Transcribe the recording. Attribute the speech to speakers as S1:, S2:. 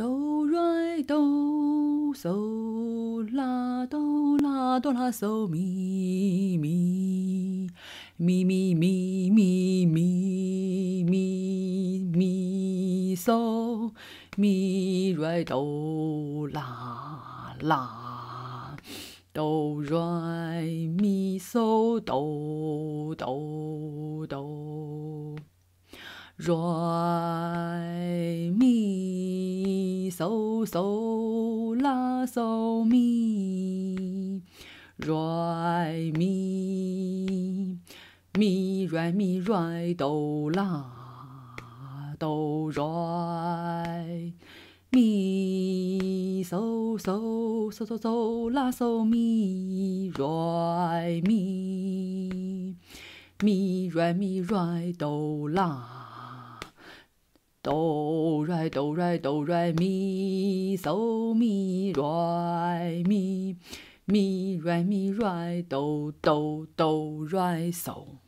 S1: 哆来哆嗦拉哆拉哆拉嗦咪咪咪咪咪咪咪咪嗦咪瑞哆拉拉哆瑞咪嗦哆哆哆瑞。嗦嗦啦嗦咪，瑞咪，咪瑞咪瑞哆啦哆瑞咪，嗦嗦嗦嗦嗦啦嗦咪，瑞咪，咪瑞咪瑞哆啦。哆来哆来哆来咪，嗦咪来咪咪来咪来哆哆哆来嗦。